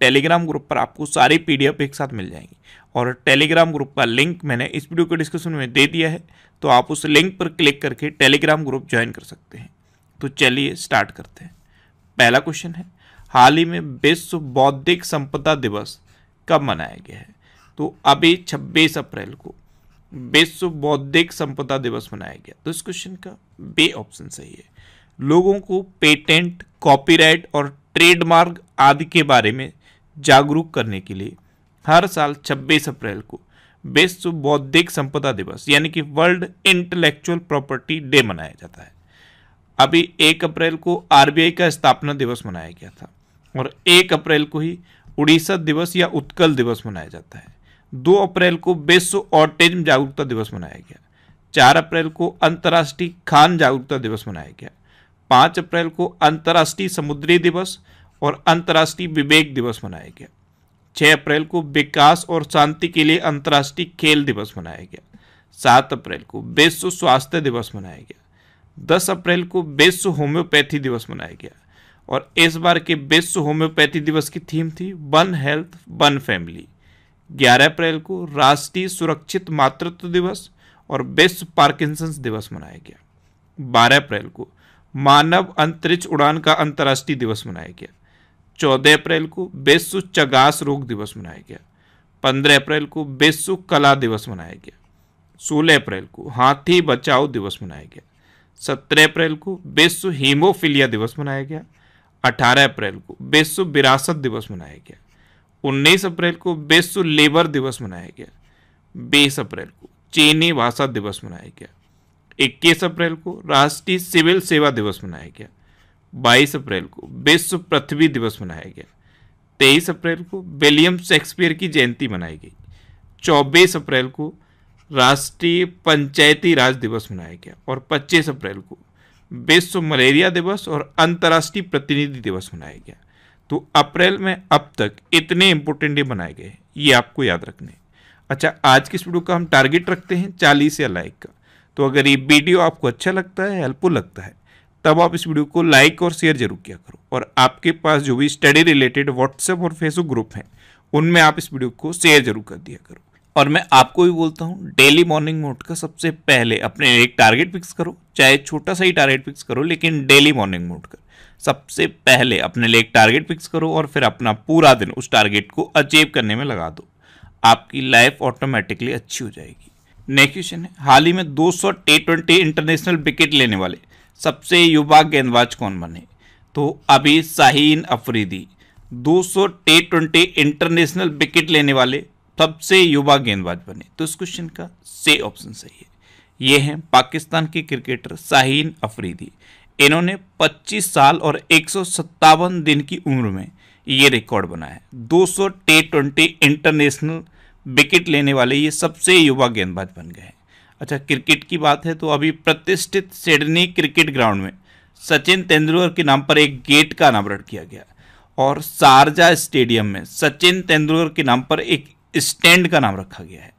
Telegram group पर आपको सारी पीडीएफ एक साथ मिल जाएंगी और टेलीग्राम ग्रुप का लिंक मैंने इस वीडियो के डिस्क्रिप्शन में दे दिया है तो आप उस लिंक पर क्लिक करके टेलीग्राम ग्रुप ज्वाइन कर सकते हैं तो चलिए स्टार्ट करते हैं पहला क्वेश्चन है हाल ही में विश्व बौद्धिक संपदा दिवस कब मनाया गया है तो अभी 26 अप्रैल को विश्व बौद्धिक संपदा दिवस मनाया गया तो इस क्वेश्चन का बे ऑप्शन सही है लोगों को पेटेंट कॉपीराइट और ट्रेडमार्क आदि के बारे में जागरूक करने के लिए हर साल 26 अप्रैल को विश्व बौद्धिक संपदा दिवस यानी कि वर्ल्ड इंटेलेक्चुअल प्रॉपर्टी डे मनाया जाता है अभी एक अप्रैल को आरबीआई का स्थापना दिवस मनाया गया था और एक अप्रैल को ही उड़ीसा दिवस या उत्कल दिवस मनाया जाता है दो अप्रैल को विश्व ऑटिज्म जागरूकता दिवस मनाया गया चार अप्रैल को अंतर्राष्ट्रीय खान जागरूकता दिवस मनाया गया पाँच अप्रैल को अंतर्राष्ट्रीय समुद्री दिवस और अंतर्राष्ट्रीय विवेक दिवस मनाया गया 6 अप्रैल को विकास और शांति के लिए अंतर्राष्ट्रीय खेल दिवस मनाया गया 7 अप्रैल को विश्व स्वास्थ्य दिवस मनाया गया 10 अप्रैल को विश्व होम्योपैथी दिवस मनाया गया और इस बार के विश्व होम्योपैथी दिवस की थीम थी वन हेल्थ वन फैमिली 11 अप्रैल को राष्ट्रीय सुरक्षित मातृत्व दिवस और विश्व पार्किंसंस दिवस मनाया गया 12 अप्रैल को मानव अंतरिक्ष उड़ान का अंतर्राष्ट्रीय दिवस मनाया गया चौदह अप्रैल को विश्व चगास रोग दिवस मनाया गया पंद्रह अप्रैल को विश्व कला दिवस मनाया गया सोलह अप्रैल को हाथी बचाओ दिवस मनाया गया सत्रह अप्रैल को विश्व हीमोफिलिया दिवस मनाया गया अठारह अप्रैल को विश्व विरासत दिवस मनाया गया उन्नीस अप्रैल को विश्व लेबर दिवस मनाया गया बीस अप्रैल को चीनी भाषा दिवस मनाया गया इक्कीस अप्रैल को राष्ट्रीय सिविल सेवा दिवस मनाया गया बाईस अप्रैल को विश्व पृथ्वी दिवस मनाया गया तेईस अप्रैल को विलियम शेक्सपियर की जयंती मनाई गई चौबीस अप्रैल को राष्ट्रीय पंचायती राज दिवस मनाया गया और पच्चीस अप्रैल को विश्व मलेरिया दिवस और अंतर्राष्ट्रीय प्रतिनिधि दिवस मनाया गया तो अप्रैल में अब तक इतने इंपॉर्टेंट डे बनाए गए ये आपको याद रखने अच्छा आज की इस वीडियो का हम टारगेट रखते हैं चालीस या लाइक का तो अगर ये वीडियो आपको अच्छा लगता है हेल्पफुल लगता है तब आप इस वीडियो को लाइक और शेयर जरूर किया करो और आपके पास जो भी स्टडी रिलेटेड व्हाट्सएप और फेसबुक ग्रुप हैं उनमें आप इस वीडियो को शेयर जरूर कर दिया करो और मैं आपको भी बोलता हूँ डेली मॉर्निंग मोड का सबसे पहले अपने एक टारगेट फिक्स करो चाहे छोटा सा ही टारगेट फिक्स करो लेकिन डेली मॉर्निंग मोड का सबसे पहले अपने लिए एक टारगेट फिक्स करो और फिर अपना पूरा दिन उस टारगेट को अचीव करने में लगा दो आपकी लाइफ ऑटोमेटिकली अच्छी हो जाएगी नेक्स्ट क्वेश्चन है हाल ही में दो सौ टी ट्वेंटी इंटरनेशनल विकेट लेने वाले सबसे युवा गेंदबाज कौन बने तो अभी Shaheen Afridi 200 T twenty international wicket लेने वाले सबसे युवा गेंदबाज बने तो इस क्वेश्चन का से ऑप्शन सही है ये हैं पाकिस्तान के क्रिकेटर शाहीन अफरीदी इन्होंने 25 साल और एक दिन की उम्र में ये रिकॉर्ड बनाया है दो टी ट्वेंटी इंटरनेशनल विकेट लेने वाले ये सबसे युवा गेंदबाज बन गए अच्छा क्रिकेट की बात है तो अभी प्रतिष्ठित सिडनी क्रिकेट ग्राउंड में सचिन तेंदुलकर के नाम पर एक गेट का अनावरण किया गया और शारजा स्टेडियम में सचिन तेंदुलकर के नाम पर एक स्टैंड का नाम रखा गया है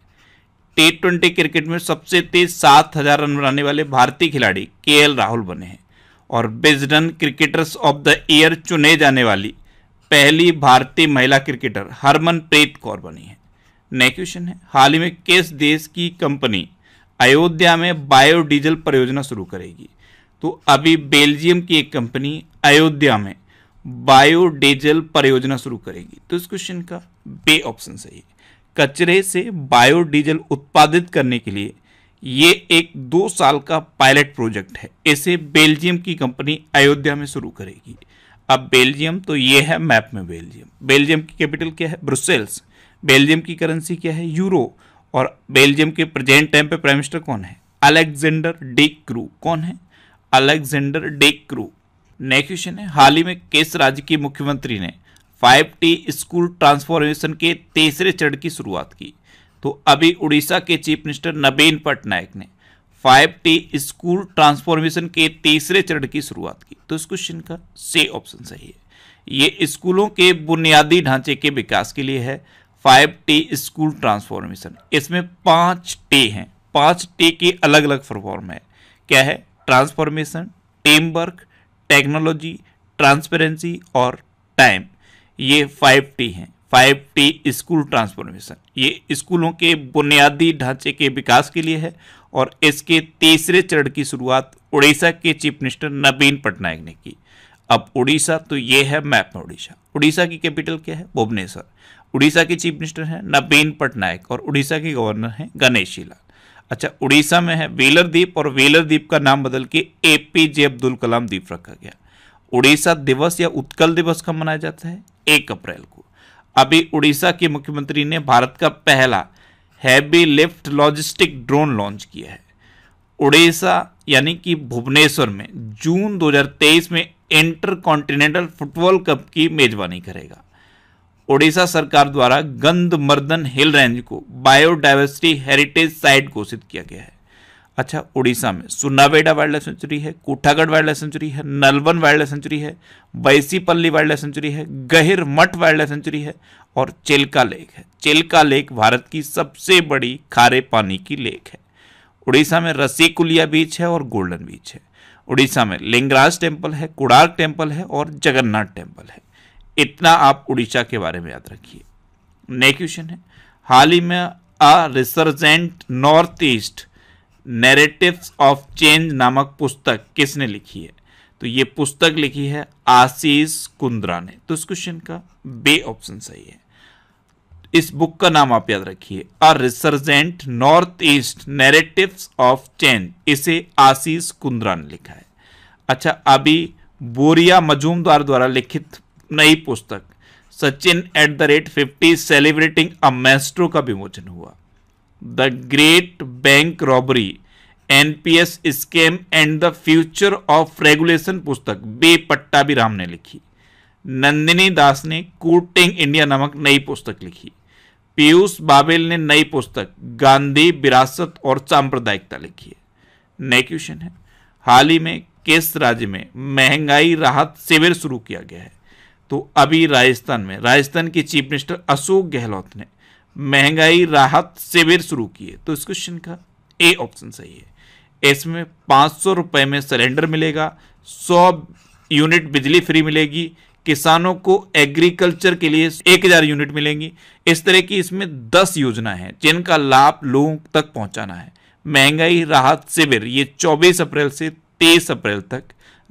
टी ट्वेंटी क्रिकेट में सबसे तेज सात हजार रन बनाने वाले भारतीय खिलाड़ी के एल राहुल बने हैं और Wisden cricketers of the year चुने जाने वाली पहली भारतीय महिला क्रिकेटर हरमनप्रीत कौर बनी है नेक्स्ट क्वेश्चन है हाल ही में किस देश की कंपनी अयोध्या में बायोडीजल परियोजना शुरू करेगी तो अभी बेल्जियम की एक कंपनी अयोध्या में बायोडीजल परियोजना शुरू करेगी तो इस क्वेश्चन का बे ऑप्शन सही है कचरे से बायोडीजल उत्पादित करने के लिए ये एक दो साल का पायलट प्रोजेक्ट है इसे बेल्जियम की कंपनी अयोध्या में शुरू करेगी अब बेल्जियम तो ये है मैप में बेल्जियम बेल्जियम की कैपिटल क्या है ब्रुसेल्स बेल्जियम की करेंसी क्या है यूरो और बेल्जियम के प्रेजेंट टाइम पे प्राइम मिनिस्टर कौन है अलेक्जेंडर डे क्रू कौन है Alexander De Croo next question है हाल ही में किस राज्य की मुख्यमंत्री ने फाइव टी स्कूल ट्रांसफॉर्मेशन के तीसरे चरण की शुरुआत की तो अभी उड़ीसा के चीफ मिनिस्टर नवीन पटनायक ने फाइव टी स्कूल ट्रांसफॉर्मेशन के तीसरे चरण की शुरुआत की तो इस क्वेश्चन का सी ऑप्शन सही है ये स्कूलों के बुनियादी ढांचे के विकास के लिए है फाइव टे स्कूल ट्रांसफॉर्मेशन इसमें पांच टे हैं पांच टे के अलग अलग फॉर्म है क्या है transformation team work technology transparency और टाइम ये फाइव टी हैं फाइव टी स्कूल ट्रांसफॉर्मेशन ये स्कूलों के बुनियादी ढांचे के विकास के लिए है और इसके तीसरे चरण की शुरुआत उड़ीसा के चीफ मिनिस्टर नवीन पटनायक ने की अब उड़ीसा तो ये है मैप में उड़ीसा उड़ीसा की कैपिटल क्या है भुवनेश्वर उड़ीसा के चीफ मिनिस्टर हैं नबीन पटनायक और उड़ीसा के गवर्नर हैं गणेशी लाल अच्छा उड़ीसा में है वेलर द्वीप और वेलर द्वीप का नाम बदल के ए पी जे अब्दुल कलाम द्वीप रखा गया उड़ीसा दिवस या उत्कल दिवस कब मनाया जाता है एक अप्रैल को अभी उड़ीसा के मुख्यमंत्री ने भारत का पहला heavy lift logistic drone launch किया है उड़ीसा यानी कि भुवनेश्वर में जून 2023 में इंटर कॉन्टिनेंटल फुटबॉल कप की मेजबानी करेगा ओडिशा सरकार द्वारा गंधमर्दन हिल रेंज को बायोडाइवर्सिटी हेरिटेज साइट घोषित किया गया है अच्छा उड़ीसा में सुनाबेडा वाइल्ड लाइफ सेंचुरी है कोठागढ़ वाइल्ड लाइफ सेंचुरी है नलवन वाइल्ड लाइफ सेंचुरी है बैसीपल्ली वाइल्ड लाइफ सेंचुरी है गहिर मठ वाइल्ड लाइफ सेंचुरी है और चेलका लेक है चेलका लेक भारत की सबसे बड़ी खारे पानी की लेक है उड़ीसा में रसीकुलिया बीच है और गोल्डन बीच है उड़ीसा में लिंगराज टेम्पल है कुड़ार टेम्पल है और जगन्नाथ टेम्पल है इतना आप उड़ीसा के बारे में याद रखिए नेक्स्ट क्वेश्चन है हाल ही में a resurgent north east narratives of change नामक पुस्तक किसने लिखी है तो ये पुस्तक लिखी है आशीष कुंद्रा ने तो इस क्वेश्चन का बे ऑप्शन सही है इस बुक का नाम आप याद रखिए a resurgent north east narratives of change इसे आशीष कुंद्रा ने लिखा है अच्छा अभी बोरिया मजूमदार द्वारा लिखित नई पुस्तक Sachin at the rate fifty celebrating a maestro का विमोचन हुआ the great bank robbery NPS scam and the future of regulation पुस्तक बे राम ने लिखी नंदिनी दास ने कूटिंग इंडिया नामक नई पुस्तक लिखी पीयूष बाबेल ने नई पुस्तक गांधी विरासत और सांप्रदायिकता लिखी है नए क्वेश्चन है हाल ही में किस राज्य में महंगाई राहत शिविर शुरू किया गया है तो अभी राजस्थान में राजस्थान के चीफ मिनिस्टर अशोक गहलोत ने महंगाई राहत शिविर शुरू किए तो इस क्वेश्चन का ए ऑप्शन सही है इसमें पाँच सौ रुपये में सिलेंडर मिलेगा सौ यूनिट बिजली फ्री मिलेगी किसानों को एग्रीकल्चर के लिए एक हजार यूनिट मिलेंगी इस तरह की इसमें दस योजना है जिनका लाभ लोगों तक पहुंचाना है महंगाई राहत शिविर ये चौबीस अप्रैल से तेईस अप्रैल तक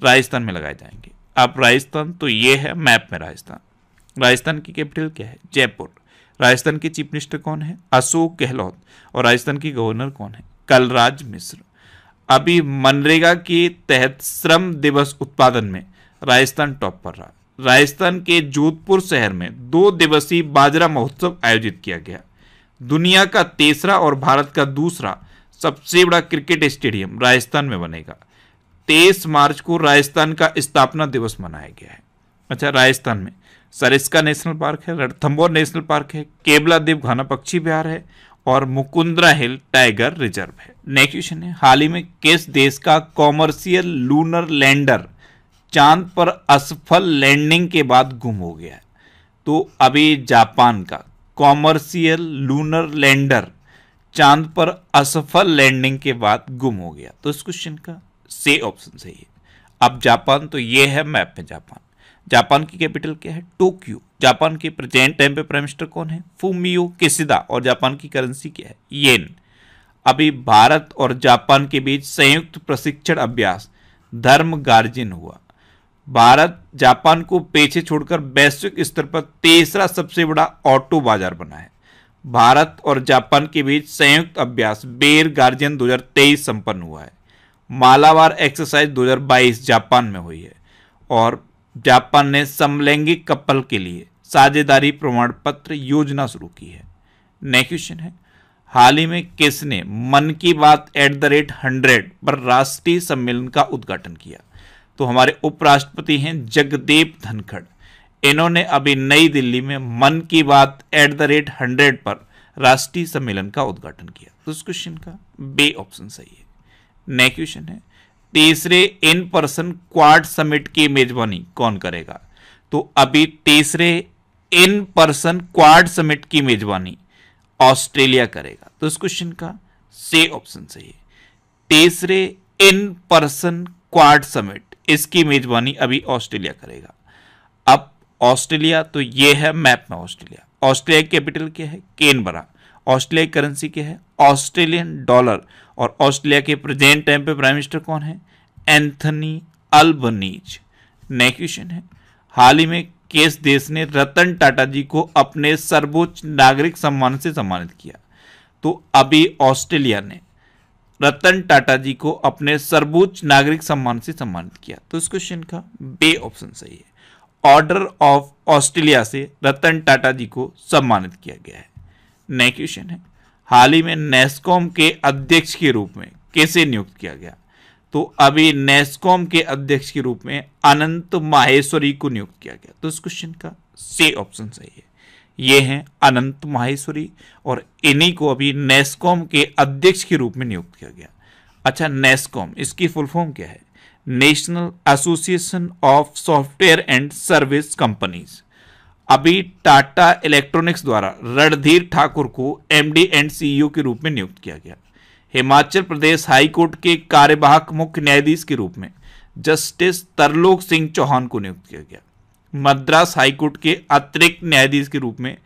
राजस्थान में लगाए जाएंगे आप राजस्थान तो ये है मैप में राजस्थान राजस्थान की कैपिटल क्या है जयपुर राजस्थान के चीफ मिनिस्टर कौन है अशोक गहलोत और राजस्थान की गवर्नर कौन है कलराज मिश्र अभी मनरेगा के तहत श्रम दिवस उत्पादन में राजस्थान टॉप पर रहा राजस्थान के जोधपुर शहर में दो दिवसीय बाजरा महोत्सव आयोजित किया गया दुनिया का तीसरा और भारत का दूसरा सबसे बड़ा क्रिकेट स्टेडियम राजस्थान में बनेगा तेईस मार्च को राजस्थान का स्थापना दिवस मनाया गया है अच्छा राजस्थान में सरिस्का नेशनल पार्क है रणथम्बोर नेशनल पार्क है केबला देव घाना पक्षी विहार है और मुकुंद्रा हिल टाइगर रिजर्व है नेक्स्ट क्वेश्चन है हाल ही में किस देश का कॉमर्शियल लूनर लैंडर चांद पर असफल लैंडिंग के बाद गुम हो गया है तो अभी जापान का कॉमर्शियल लूनर लैंडर चांद पर असफल लैंडिंग के बाद गुम हो गया तो इस क्वेश्चन का से ऑप्शन सही है अब जापान तो ये है मैप में जापान जापान की कैपिटल क्या है टोक्यो जापान के प्रेजेंट टाइम पे प्राइम मिनिस्टर कौन है फूमियो केसिदा और जापान की करेंसी क्या है येन अभी भारत और जापान के बीच संयुक्त प्रशिक्षण अभ्यास धर्म गार्जियन हुआ भारत जापान को पीछे छोड़कर वैश्विक स्तर पर तीसरा सबसे बड़ा ऑटो बाजार बना है भारत और जापान के बीच संयुक्त अभ्यास बेर गार्जियन 2023 संपन्न हुआ है मालावार एक्सरसाइज 2022 जापान में हुई है और जापान ने समलैंगिक कपल के लिए साझेदारी प्रमाण पत्र योजना शुरू की है नेक्स्ट क्वेश्चन है हाल ही में किसने मन की बात एट द रेट हंड्रेड पर राष्ट्रीय सम्मेलन का उद्घाटन किया तो हमारे उपराष्ट्रपति हैं जगदेव धनखड़ इन्होंने अभी नई दिल्ली में मन की बात एट द रेट हंड्रेड पर राष्ट्रीय सम्मेलन का उद्घाटन किया तो इस क्वेश्चन का बे ऑप्शन सही है नए क्वेश्चन है तीसरे इन पर्सन क्वाड समिट की मेजबानी कौन करेगा तो अभी तीसरे इन पर्सन क्वाड समिट की मेजबानी ऑस्ट्रेलिया करेगा तो इस क्वेश्चन का से ऑप्शन सही है तीसरे इन पर्सन क्वाड समिट इसकी मेजबानी अभी ऑस्ट्रेलिया करेगा अब ऑस्ट्रेलिया तो ये है मैप में ऑस्ट्रेलिया ऑस्ट्रेलिया कैपिटल क्या है केनबरा ऑस्ट्रेलिया करेंसी क्या है ऑस्ट्रेलियन डॉलर और ऑस्ट्रेलिया के प्रेजेंट टाइम पे प्राइम मिनिस्टर कौन है एंथनी अल्बनीज नेक्स्ट क्वेश्चन है हाल ही में किस देश ने रतन टाटा जी को अपने सर्वोच्च नागरिक सम्मान से सम्मानित किया तो अभी ऑस्ट्रेलिया ने रतन टाटा जी को अपने सर्वोच्च नागरिक सम्मान से सम्मानित किया तो इस क्वेश्चन का बे ऑप्शन सही है ऑर्डर ऑफ ऑस्ट्रेलिया से रतन टाटा जी को सम्मानित किया गया है नए क्वेश्चन है हाल ही में नेस्कॉम के अध्यक्ष के रूप में कैसे नियुक्त किया गया तो अभी नेस्कॉम के अध्यक्ष के रूप में अनंत माहेश्वरी को नियुक्त किया गया तो इस क्वेश्चन का से ऑप्शन सही है ये हैं अनंत माहेश्वरी और इन्हीं को अभी नेस्कॉम के अध्यक्ष के रूप में नियुक्त किया गया अच्छा नेस्कॉम इसकी फुल फॉर्म क्या है National Association of Software and Service Companies अभी टाटा इलेक्ट्रॉनिक्स द्वारा रणधीर ठाकुर को एमडी एंड सीईओ के रूप में नियुक्त किया गया हिमाचल प्रदेश हाईकोर्ट के कार्यवाहक मुख्य न्यायाधीश के रूप में जस्टिस तरलोक सिंह चौहान को नियुक्त किया गया मद्रास हाईकोर्ट के अतिरिक्त न्यायाधीश के रूप में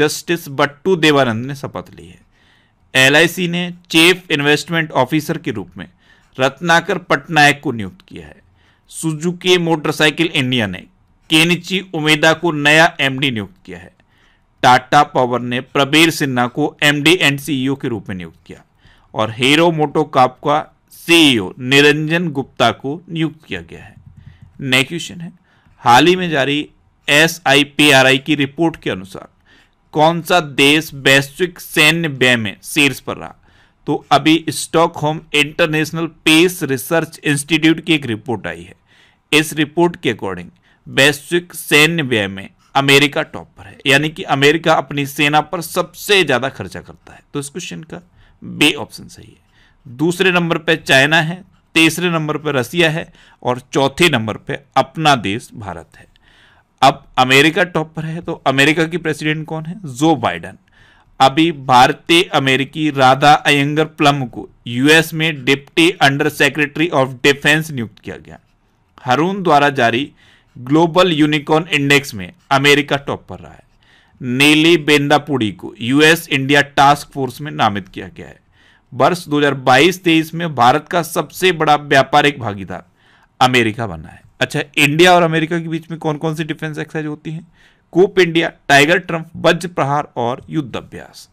जस्टिस बट्टू देवानंद ने शपथ ली है एल ने चीफ इन्वेस्टमेंट ऑफिसर के रूप में रत्नाकर पटनायक को नियुक्त किया है सुजुकी मोटरसाइकिल इंडिया ने केनिची उमेदा को नया एमडी नियुक्त किया है टाटा पावर ने प्रबीर सिन्हा को एमडी एंड सीईओ e के रूप में नियुक्त किया और हीरो मोटोकाप का सीईओ e निरंजन गुप्ता को नियुक्त किया गया है नए क्वेश्चन है हाल ही में जारी एस की रिपोर्ट के अनुसार कौन सा देश वैश्विक सैन्य व्यय में शीर्ष पर रहा तो अभी Stockholm International Peace Research Institute की एक रिपोर्ट आई है इस रिपोर्ट के अकॉर्डिंग वैश्विक सैन्य व्यय में अमेरिका टॉप पर है यानी कि अमेरिका अपनी सेना पर सबसे ज़्यादा खर्चा करता है तो इस क्वेश्चन का बे ऑप्शन सही है दूसरे नंबर पर चाइना है तीसरे नंबर पर रसिया है और चौथे नंबर पर अपना देश भारत है अब अमेरिका टॉप पर है तो अमेरिका की प्रेसिडेंट कौन है जो बाइडन अभी भारतीय अमेरिकी राधा अयंगर प्लम को यूएस में deputy under secretary of defence नियुक्त किया गया हरून द्वारा जारी ग्लोबल यूनिकॉर्न इंडेक्स में अमेरिका टॉप पर रहा है नीली बेंदापुड़ी को यूएस इंडिया टास्क फोर्स में नामित किया गया है वर्ष 2022-23 में भारत का सबसे बड़ा व्यापारिक भागीदार अमेरिका बना है अच्छा इंडिया और अमेरिका के बीच में कौन कौन सी डिफेंस एक्सरसाइज होती है कूप इंडिया टाइगर ट्रंप वज प्रहार और युद्ध अभ्यास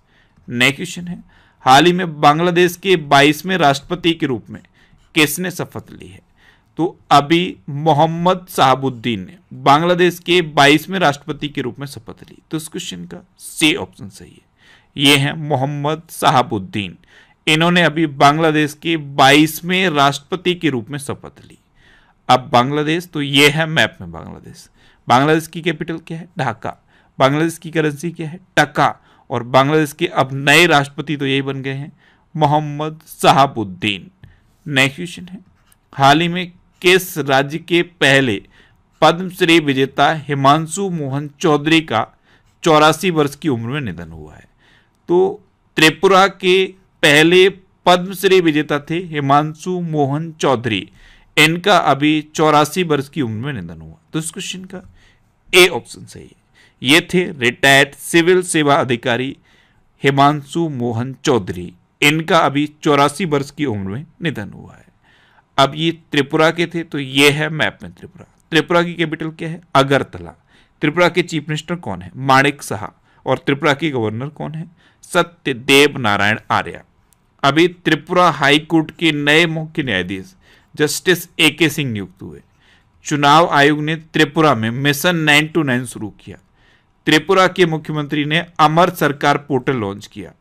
नेक्स्ट क्वेश्चन है हाल ही में बांग्लादेश के बाईसवें राष्ट्रपति के रूप में किसने शपथ ली है तो अभी मोहम्मद साहबुद्दीन ने बांग्लादेश के 22वें राष्ट्रपति के रूप में शपथ ली तो इस क्वेश्चन का सी ऑप्शन सही है ये हैं मोहम्मद साहबुद्दीन इन्होंने अभी बांग्लादेश के 22वें राष्ट्रपति के रूप में शपथ ली अब बांग्लादेश तो ये है मैप में बांग्लादेश बांग्लादेश की कैपिटल क्या है ढाका बांग्लादेश की करेंसी क्या है टका और बांग्लादेश के अब नए राष्ट्रपति तो यही बन गए हैं मोहम्मद साहबुद्दीन नेक्स्ट क्वेश्चन है हाल ही में किस राज्य के पहले पद्मश्री विजेता हिमांशु मोहन चौधरी का चौरासी वर्ष की उम्र में निधन हुआ है तो त्रिपुरा के पहले पद्मश्री विजेता थे हिमांशु मोहन चौधरी इनका अभी चौरासी वर्ष की उम्र में निधन हुआ तो इस क्वेश्चन का ए ऑप्शन सही है ये थे रिटायर्ड सिविल सेवा अधिकारी हिमांशु मोहन चौधरी इनका अभी चौरासी वर्ष की उम्र में निधन हुआ है अब ये त्रिपुरा के थे तो ये है मैप में त्रिपुरा त्रिपुरा की कैपिटल क्या है अगरतला त्रिपुरा के चीफ मिनिस्टर कौन है माणिक शाह और त्रिपुरा के गवर्नर कौन है सत्यदेव नारायण आर्या अभी त्रिपुरा हाई कोर्ट के नए मुख्य न्यायाधीश जस्टिस ए के सिंह नियुक्त हुए चुनाव आयोग ने त्रिपुरा में मिशन नाइन टू नाइन शुरू किया त्रिपुरा के मुख्यमंत्री ने अमर सरकार पोर्टल लॉन्च किया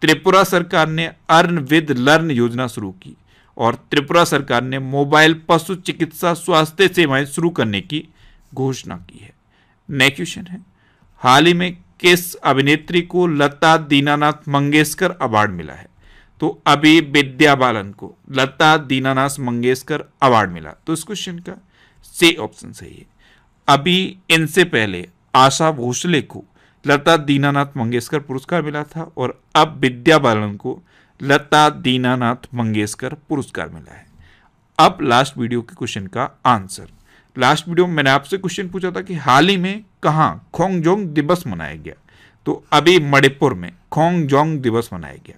त्रिपुरा सरकार ने अर्न विद लर्न योजना शुरू की और त्रिपुरा सरकार ने मोबाइल पशु चिकित्सा स्वास्थ्य सेवाएं शुरू करने की घोषणा की है नेक्स्ट क्वेश्चन है हाल ही में किस अभिनेत्री को लता दीनानाथ मंगेशकर अवार्ड मिला है तो अभी विद्या बालन को लता दीनानाथ मंगेशकर अवार्ड मिला तो इस क्वेश्चन का सी ऑप्शन सही है अभी इनसे पहले आशा भोसले को लता दीनानाथ मंगेशकर पुरस्कार मिला था और अब विद्या बालन को लता दीनानाथ मंगेशकर पुरस्कार मिला है अब लास्ट वीडियो के क्वेश्चन का आंसर लास्ट वीडियो में मैंने आपसे क्वेश्चन पूछा था कि हाल ही में कहाँ खोंगजोंग दिवस मनाया गया तो अभी मणिपुर में खोंगजोंग दिवस मनाया गया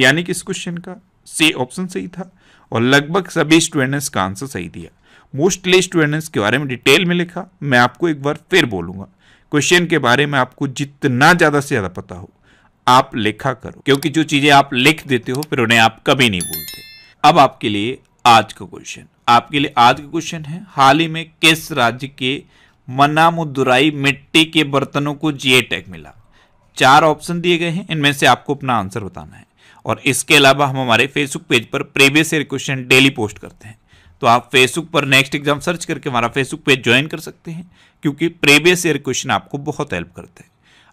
यानी कि इस क्वेश्चन का से ऑप्शन सही था और लगभग सभी स्टूडेंट्स का आंसर सही दिया मोस्टली स्टूडेंट्स के बारे में डिटेल में लिखा मैं आपको एक बार फिर बोलूँगा क्वेश्चन के बारे में आपको जितना ज़्यादा से ज़्यादा पता हो आप लिखा करो क्योंकि जो चीजें आप लिख देते हो फिर उन्हें आप कभी नहीं भूलते अब आपके लिए आज का क्वेश्चन आपके लिए आज का क्वेश्चन है हाल ही में किस राज्य के मनामुदुराई मिट्टी के बर्तनों को जीए टैग मिला चार ऑप्शन दिए गए हैं इनमें से आपको अपना आंसर बताना है और इसके अलावा हम हमारे फेसबुक पेज पर previous year question daily post करते हैं तो आप फेसबुक पर नेक्स्ट एग्जाम सर्च करके हमारा फेसबुक पेज ज्वाइन कर सकते हैं क्योंकि प्रीवियस ईयर क्वेश्चन आपको बहुत हेल्प करते हैं